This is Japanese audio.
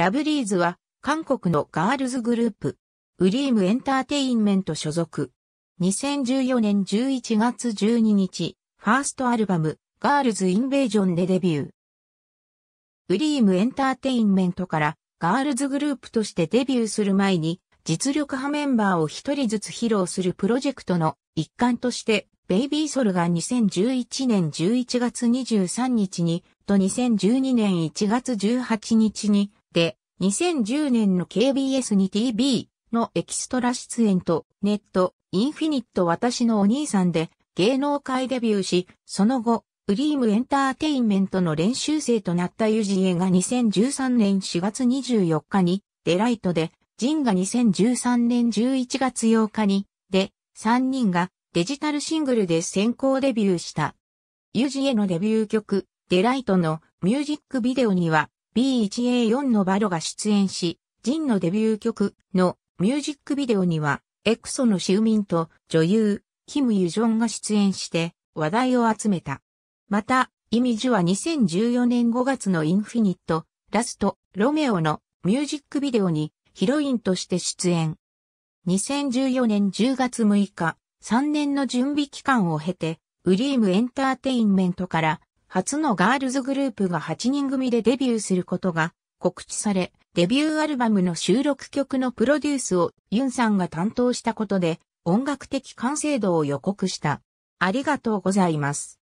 ラブリーズは、韓国のガールズグループ、ウリームエンターテインメント所属。2014年11月12日、ファーストアルバム、ガールズ・インベージョンでデビュー。ウリームエンターテインメントから、ガールズグループとしてデビューする前に、実力派メンバーを一人ずつ披露するプロジェクトの一環として、ベイビーソルが2011年11月23日にと2012年1月18日にで、2010年の KBS に TV のエキストラ出演とネット、インフィニット私のお兄さんで芸能界デビューし、その後、ウリームエンターテインメントの練習生となったユジエが2013年4月24日に、デライトで、ジンが2013年11月8日に、で、3人がデジタルシングルで先行デビューした。ユジエのデビュー曲、デライトのミュージックビデオには、B1A4 のバロが出演し、ジンのデビュー曲のミュージックビデオには、エクソのミ民と女優、キム・ユジョンが出演して話題を集めた。また、イミジュは2014年5月のインフィニット、ラスト、ロメオのミュージックビデオにヒロインとして出演。2014年10月6日、3年の準備期間を経て、ウリームエンターテインメントから初のガールズグループが8人組でデビューすることが告知され、デビューアルバムの収録曲のプロデュースをユンさんが担当したことで、音楽的完成度を予告した。ありがとうございます。